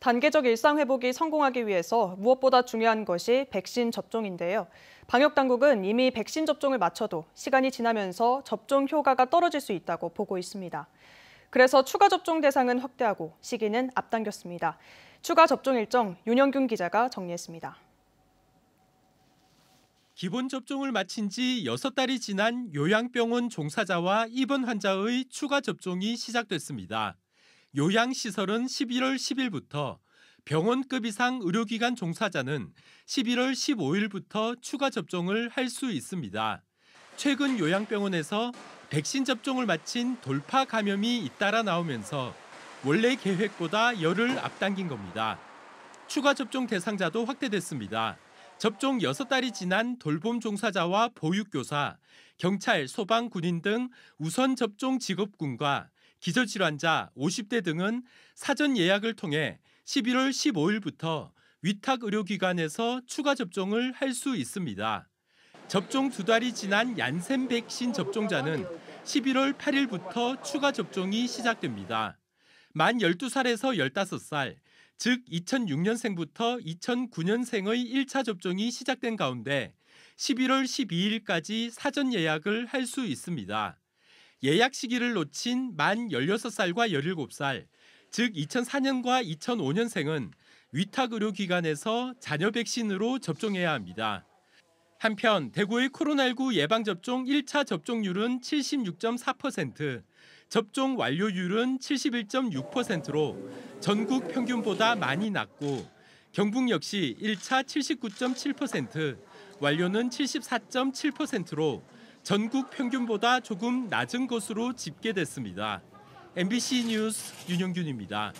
단계적 일상회복이 성공하기 위해서 무엇보다 중요한 것이 백신 접종인데요. 방역당국은 이미 백신 접종을 마쳐도 시간이 지나면서 접종 효과가 떨어질 수 있다고 보고 있습니다. 그래서 추가 접종 대상은 확대하고 시기는 앞당겼습니다. 추가 접종 일정 윤영균 기자가 정리했습니다. 기본 접종을 마친 지 6달이 지난 요양병원 종사자와 입원 환자의 추가 접종이 시작됐습니다. 요양시설은 11월 10일부터 병원급 이상 의료기관 종사자는 11월 15일부터 추가 접종을 할 수 있습니다. 최근 요양병원에서 백신 접종을 마친 돌파 감염이 잇따라 나오면서 원래 계획보다 열흘 앞당긴 겁니다. 추가 접종 대상자도 확대됐습니다. 접종 6달이 지난 돌봄 종사자와 보육교사, 경찰, 소방, 군인 등 우선 접종 직업군과 기저질환자 50대 등은 사전 예약을 통해 11월 15일부터 위탁 의료기관에서 추가 접종을 할 수 있습니다. 접종 두 달이 지난 얀센 백신 접종자는 11월 8일부터 추가 접종이 시작됩니다. 만 12살에서 15살, 즉 2006년생부터 2009년생의 1차 접종이 시작된 가운데 11월 12일까지 사전 예약을 할 수 있습니다. 예약 시기를 놓친 만 16살과 17살, 즉 2004년과 2005년생은 위탁 의료기관에서 자녀 백신으로 접종해야 합니다. 한편 대구의 코로나19 예방접종 1차 접종률은 76.4%, 접종 완료율은 71.6%로 전국 평균보다 많이 낮고 경북 역시 1차 79.7%, 완료는 74.7%로 전국 평균보다 조금 낮은 것으로 집계됐습니다. MBC 뉴스 윤영균입니다.